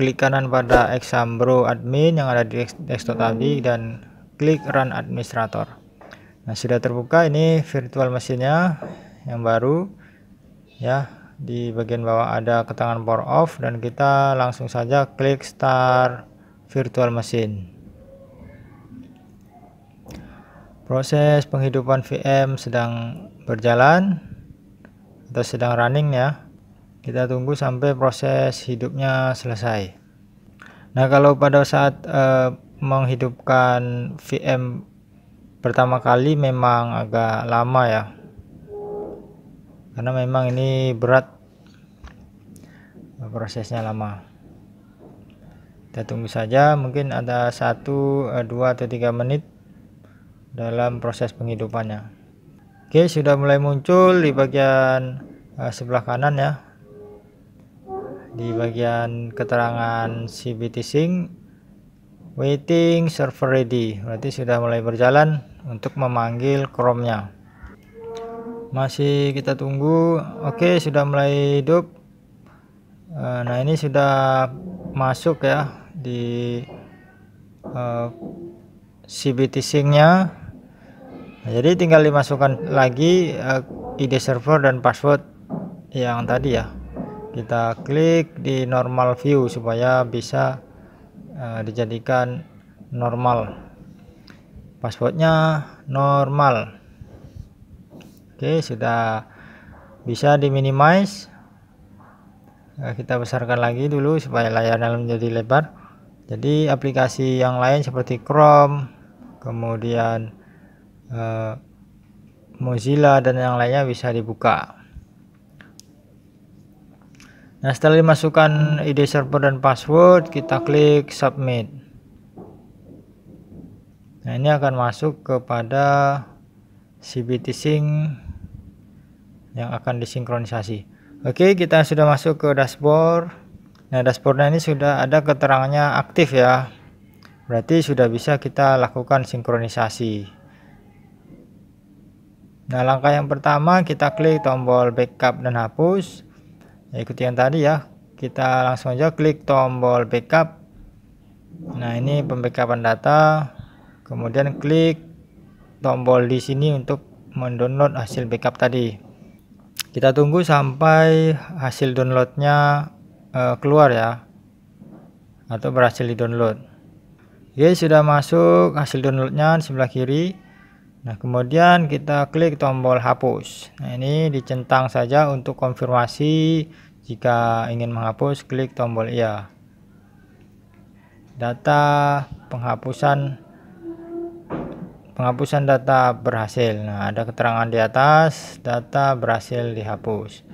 klik kanan pada Exambro admin yang ada di desktop hmm. tadi dan klik run administrator nah sudah terbuka ini virtual mesinnya yang baru ya di bagian bawah ada ketangan power off dan kita langsung saja klik start virtual Machine. proses penghidupan VM sedang berjalan atau sedang running ya kita tunggu sampai proses hidupnya selesai Nah, kalau pada saat uh, menghidupkan VM pertama kali memang agak lama ya. Karena memang ini berat prosesnya lama. Kita tunggu saja mungkin ada satu, eh, dua atau tiga menit dalam proses penghidupannya. Oke, sudah mulai muncul di bagian eh, sebelah kanan ya di bagian keterangan CBT sync waiting server ready berarti sudah mulai berjalan untuk memanggil Chrome nya masih kita tunggu oke sudah mulai hidup eh, nah ini sudah masuk ya di uh, eh, CBT sync nya nah, jadi tinggal dimasukkan lagi uh, eh, ID server dan password yang tadi ya kita klik di normal view supaya bisa uh, dijadikan normal passwordnya normal oke sudah bisa diminimize. Eh, kita besarkan lagi dulu supaya layarnya menjadi lebar jadi aplikasi yang lain seperti Chrome kemudian uh, Mozilla dan yang lainnya bisa dibuka Nah, setelah dimasukkan ID server dan password, kita klik submit. Nah, ini akan masuk kepada CBT Sync yang akan disinkronisasi. Oke, kita sudah masuk ke dashboard. Nah, dashboardnya ini sudah ada keterangannya aktif ya. Berarti sudah bisa kita lakukan sinkronisasi. Nah, langkah yang pertama kita klik tombol backup dan hapus ikuti yang tadi ya kita langsung aja klik tombol backup nah ini pembackupan data kemudian klik tombol di sini untuk mendownload hasil backup tadi kita tunggu sampai hasil downloadnya uh, keluar ya atau berhasil di download oke sudah masuk hasil downloadnya di sebelah kiri Nah, kemudian kita klik tombol hapus. Nah, ini dicentang saja untuk konfirmasi jika ingin menghapus klik tombol iya. Data penghapusan penghapusan data berhasil. Nah, ada keterangan di atas data berhasil dihapus.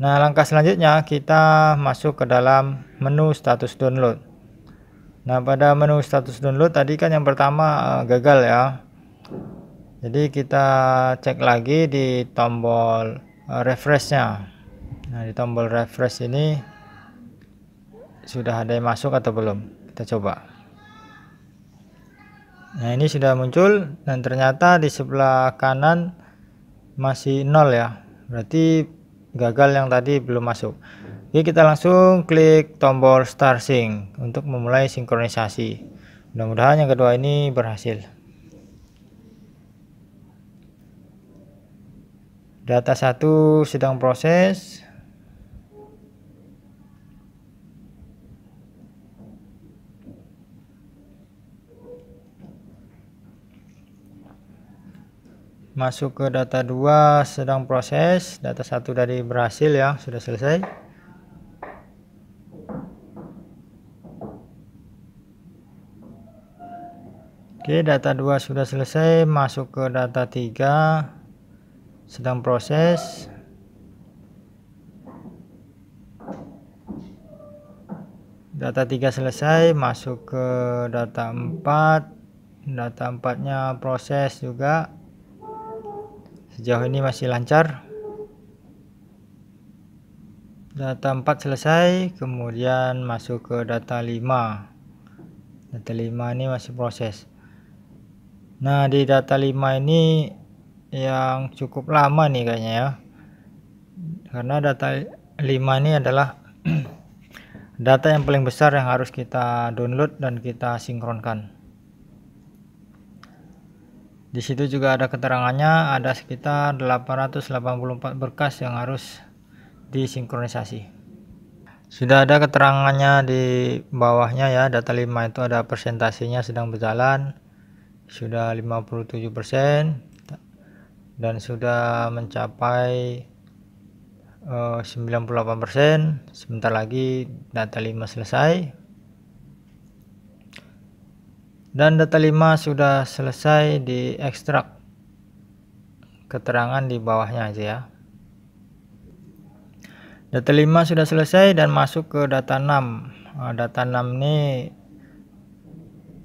Nah, langkah selanjutnya kita masuk ke dalam menu status download. Nah, pada menu status download tadi kan yang pertama uh, gagal ya. Jadi kita cek lagi di tombol uh, refreshnya. Nah, di tombol refresh ini sudah ada yang masuk atau belum? Kita coba. Nah, ini sudah muncul dan ternyata di sebelah kanan masih nol ya. Berarti gagal yang tadi belum masuk. Oke, kita langsung klik tombol start sync untuk memulai sinkronisasi. Mudah-mudahan yang kedua ini berhasil. Data satu sedang proses. Masuk ke data 2 sedang proses. Data 1 dari berhasil ya, sudah selesai. Oke, data 2 sudah selesai, masuk ke data 3. Sedang proses. Data 3 selesai, masuk ke data 4. Data 4-nya proses juga. Sejauh ini masih lancar. Data 4 selesai, kemudian masuk ke data 5. Data 5 ini masih proses. Nah di data 5 ini yang cukup lama nih kayaknya ya karena data 5 ini adalah data yang paling besar yang harus kita download dan kita sinkronkan di situ juga ada keterangannya ada sekitar 884 berkas yang harus disinkronisasi sudah ada keterangannya di bawahnya ya data 5 itu ada presentasinya sedang berjalan sudah 57% dan sudah mencapai eh, uh, 98% sebentar lagi data 5 selesai dan data 5 sudah selesai di ekstrak keterangan di bawahnya aja ya data 5 sudah selesai dan masuk ke data 6 nah, data 6 ini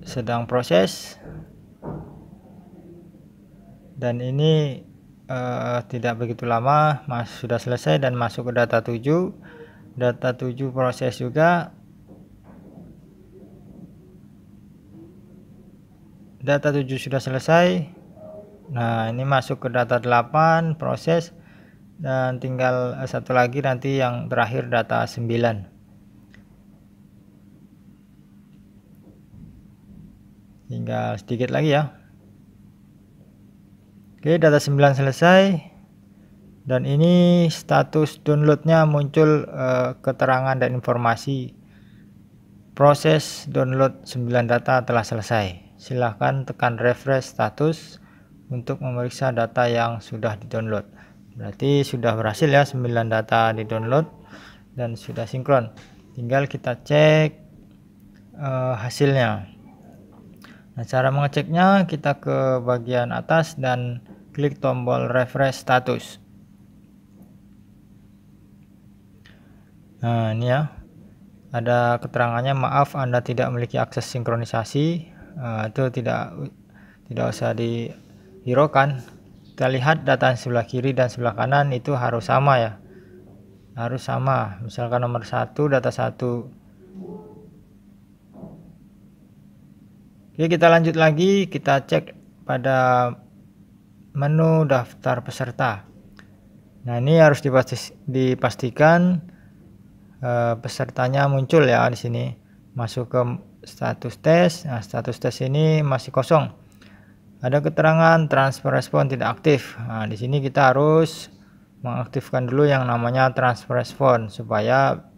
sedang proses dan ini uh, tidak begitu lama mas sudah selesai dan masuk ke data 7 data 7 proses juga data 7 sudah selesai nah ini masuk ke data 8 proses dan tinggal eh, satu lagi nanti yang terakhir data 9 tinggal sedikit lagi ya Oke, data 9 selesai. Dan ini status downloadnya muncul uh, keterangan dan informasi. Proses download 9 data telah selesai. Silahkan tekan refresh status untuk memeriksa data yang sudah di-download. Berarti sudah berhasil ya 9 data di-download dan sudah sinkron. Tinggal kita cek uh, hasilnya. Nah, cara mengeceknya kita ke bagian atas dan Klik tombol refresh status. Nah, ini ya. Ada keterangannya, maaf Anda tidak memiliki akses sinkronisasi. Nah, itu tidak tidak usah dihiraukan. Kita lihat data sebelah kiri dan sebelah kanan itu harus sama ya. Harus sama. Misalkan nomor satu data satu Oke, kita lanjut lagi. Kita cek pada menu daftar peserta. Nah, ini harus dipastikan eh, pesertanya muncul ya di sini. Masuk ke status tes. Nah, status tes ini masih kosong. Ada keterangan transfer respon tidak aktif. Nah, di sini kita harus mengaktifkan dulu yang namanya transfer respon supaya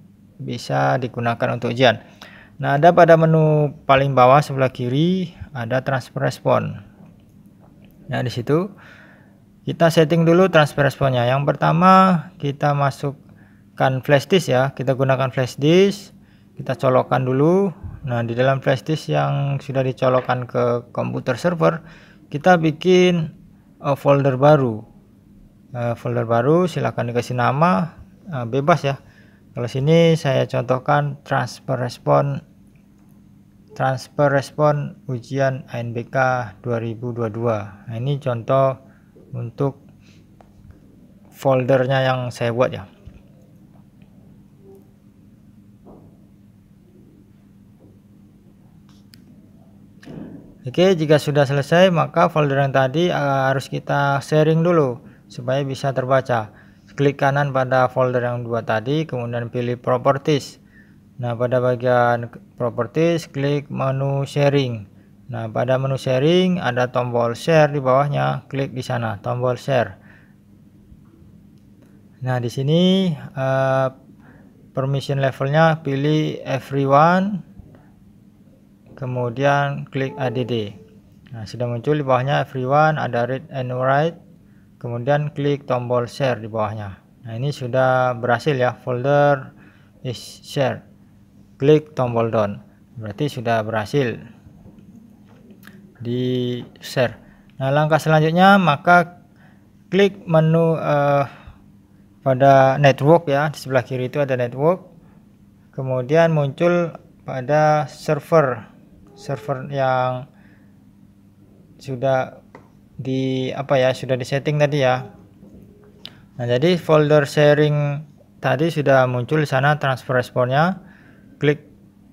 bisa digunakan untuk ujian. Nah, ada pada menu paling bawah sebelah kiri ada transfer respon. Nah, di situ kita setting dulu transfer responnya. Yang pertama, kita masukkan flash disk ya. Kita gunakan flash disk, kita colokkan dulu. Nah, di dalam flash disk yang sudah dicolokkan ke komputer server, kita bikin eh, folder baru. Eh, folder baru silahkan dikasih nama eh, bebas ya. Kalau sini saya contohkan transfer respon transfer respon ujian ANBK 2022 nah, ini contoh untuk foldernya yang saya buat ya Oke jika sudah selesai maka folder yang tadi eh, harus kita sharing dulu supaya bisa terbaca klik kanan pada folder yang dua tadi kemudian pilih properties Nah, pada bagian properties klik menu sharing. Nah, pada menu sharing ada tombol share di bawahnya, klik di sana tombol share. Nah, di sini uh, permission levelnya pilih everyone kemudian klik add. Nah, sudah muncul di bawahnya everyone ada read and write. Kemudian klik tombol share di bawahnya. Nah, ini sudah berhasil ya folder is shared klik tombol down berarti sudah berhasil di share nah langkah selanjutnya maka klik menu uh, pada network ya di sebelah kiri itu ada network kemudian muncul pada server server yang sudah di apa ya sudah disetting tadi ya nah jadi folder sharing tadi sudah muncul di sana transfer responnya klik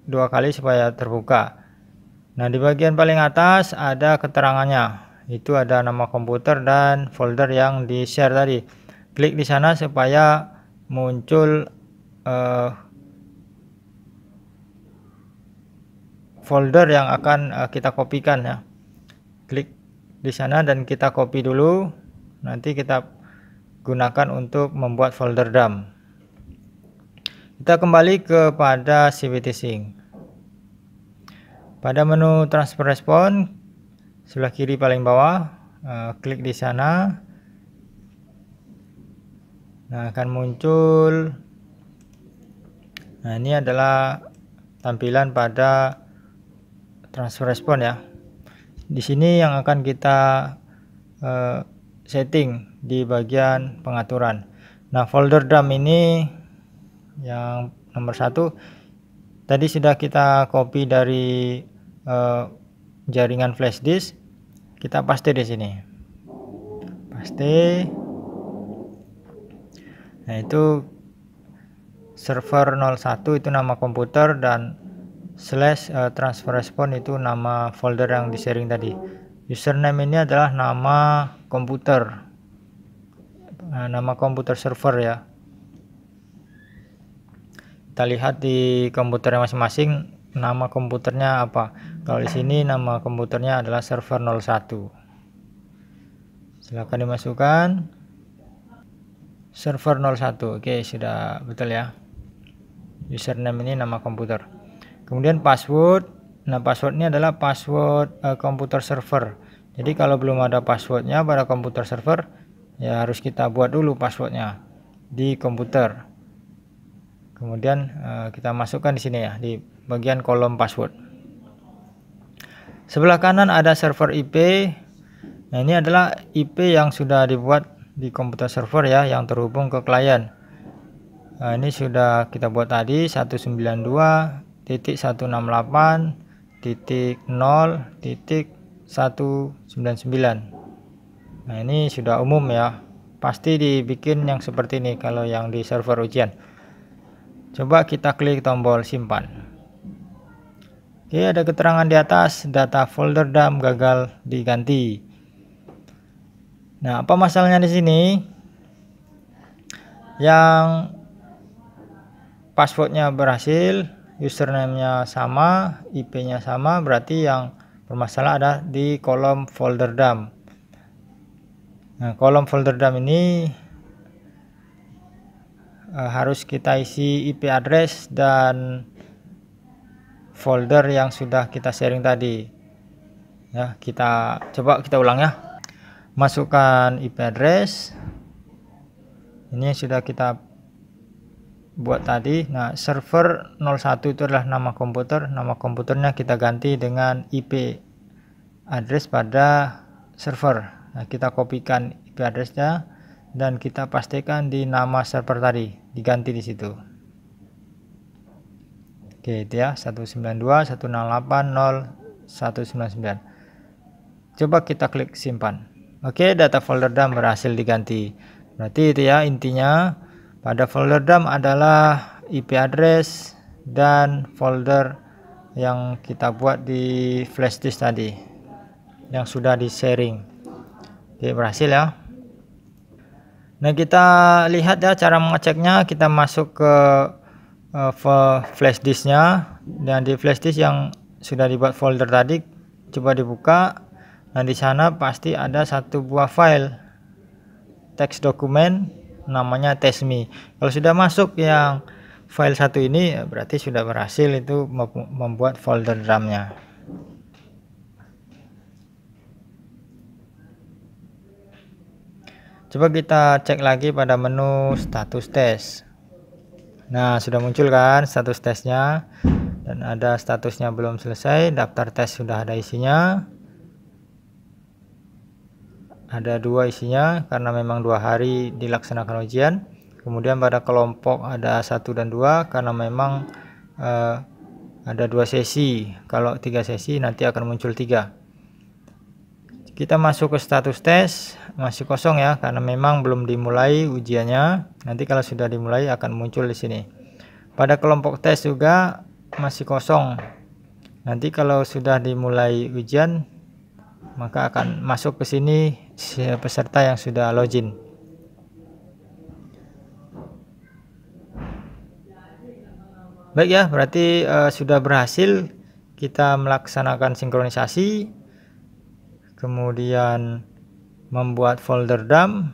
dua kali supaya terbuka nah di bagian paling atas ada keterangannya itu ada nama komputer dan folder yang di share tadi klik di sana supaya muncul uh, folder yang akan uh, kita kopikan ya klik di sana dan kita copy dulu nanti kita gunakan untuk membuat folder dump kita kembali kepada CVT Sync. Pada menu transfer respon sebelah kiri paling bawah, eh, klik di sana. Nah, akan muncul Nah, ini adalah tampilan pada transfer respon ya. Di sini yang akan kita eh, setting di bagian pengaturan. Nah, folder drum ini yang nomor satu tadi sudah kita copy dari uh, jaringan flash disk kita paste di sini paste nah itu server 01 itu nama komputer dan slash uh, transfer respon itu nama folder yang di sharing tadi username ini adalah nama komputer nah, nama komputer server ya kita lihat di komputernya masing-masing nama komputernya apa kalau di sini nama komputernya adalah server 01 silahkan dimasukkan server 01 oke sudah betul ya username ini nama komputer kemudian password nah password ini adalah password uh, komputer server jadi kalau belum ada passwordnya pada komputer server ya harus kita buat dulu passwordnya di komputer kemudian eh, kita masukkan di sini ya di bagian kolom password sebelah kanan ada server IP nah ini adalah IP yang sudah dibuat di komputer server ya yang terhubung ke klien nah, ini sudah kita buat tadi 192.168.0.199 nah ini sudah umum ya pasti dibikin yang seperti ini kalau yang di server ujian Coba kita klik tombol simpan. Oke, ada keterangan di atas, data folder DAM gagal diganti. Nah, apa masalahnya di sini? Yang passwordnya berhasil, username-nya sama, IP-nya sama, berarti yang bermasalah ada di kolom folder DAM. Nah, kolom folder DAM ini Eh, harus kita isi IP address dan folder yang sudah kita sharing tadi ya kita coba kita ulang ya masukkan IP address ini yang sudah kita buat tadi nah server 01 itu adalah nama komputer nama komputernya kita ganti dengan IP address pada server nah kita kopikan IP addressnya dan kita pastikan di nama server tadi diganti di situ oke itu ya 192.168.0199 coba kita klik simpan oke data folder dump berhasil diganti berarti itu ya intinya pada folder dump adalah IP address dan folder yang kita buat di flash disk tadi yang sudah di sharing oke berhasil ya Nah, kita lihat ya cara mengeceknya. Kita masuk ke uh, flash disknya dan di flash disk yang sudah dibuat folder tadi coba dibuka. Nah, di sana pasti ada satu buah file teks dokumen namanya tesmi. Kalau sudah masuk yang file satu ini berarti sudah berhasil itu membuat folder drumnya. Coba kita cek lagi pada menu status tes. Nah, sudah muncul kan status tesnya dan ada statusnya belum selesai, daftar tes sudah ada isinya. Ada dua isinya karena memang dua hari dilaksanakan ujian. Kemudian pada kelompok ada satu dan dua karena memang eh, ada dua sesi. Kalau tiga sesi nanti akan muncul tiga. Kita masuk ke status tes masih kosong ya karena memang belum dimulai ujiannya. Nanti kalau sudah dimulai akan muncul di sini. Pada kelompok tes juga masih kosong. Nanti kalau sudah dimulai ujian maka akan masuk ke sini peserta yang sudah login. Baik ya, berarti uh, sudah berhasil kita melaksanakan sinkronisasi. Kemudian membuat folder dump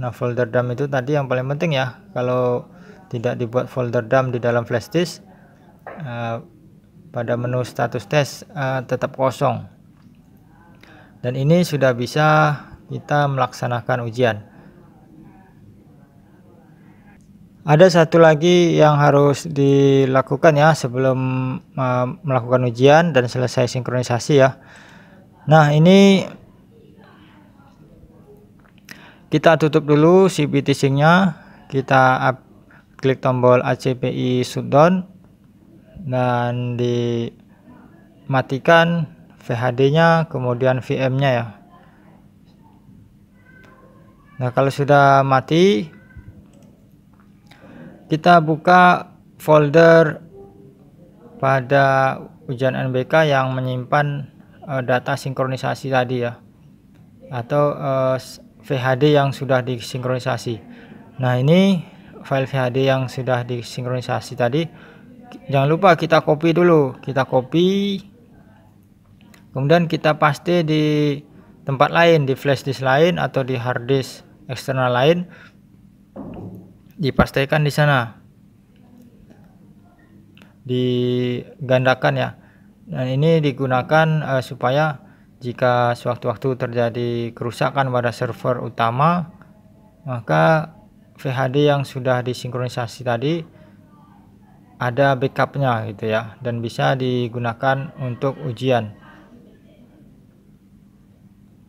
nah folder dump itu tadi yang paling penting ya kalau tidak dibuat folder dump di dalam flash disk eh, pada menu status test uh, tetap kosong dan ini sudah bisa kita melaksanakan ujian ada satu lagi yang harus dilakukan ya sebelum uh, melakukan ujian dan selesai sinkronisasi ya nah ini kita tutup dulu CPT teasingnya kita up, klik tombol ACPI shutdown dan dimatikan VHD nya kemudian VM nya ya nah kalau sudah mati kita buka folder pada ujian NBK yang menyimpan uh, data sinkronisasi tadi ya atau uh, VHD yang sudah disinkronisasi. Nah, ini file VHD yang sudah disinkronisasi tadi. Jangan lupa kita copy dulu. Kita copy. Kemudian kita paste di tempat lain, di flash disk lain atau di hard disk eksternal lain. Dipastikan di sana. Digandakan ya. Dan nah, ini digunakan uh, supaya jika sewaktu-waktu terjadi kerusakan pada server utama, maka VHD yang sudah disinkronisasi tadi ada backupnya gitu ya dan bisa digunakan untuk ujian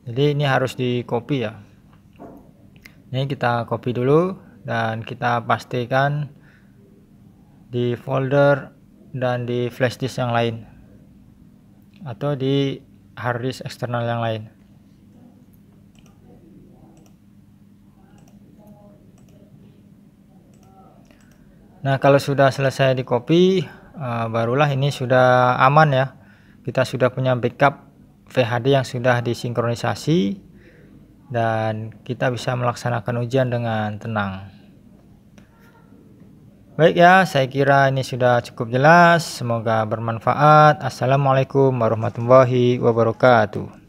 jadi ini harus di copy ya ini kita copy dulu dan kita pastikan di folder dan di flash disk yang lain atau di harddisk eksternal yang lain. Nah, kalau sudah selesai di copy, uh, barulah ini sudah aman ya. Kita sudah punya backup VHD yang sudah disinkronisasi dan kita bisa melaksanakan ujian dengan tenang. Baik ya, saya kira ini sudah cukup jelas. Semoga bermanfaat. Assalamualaikum warahmatullahi wabarakatuh.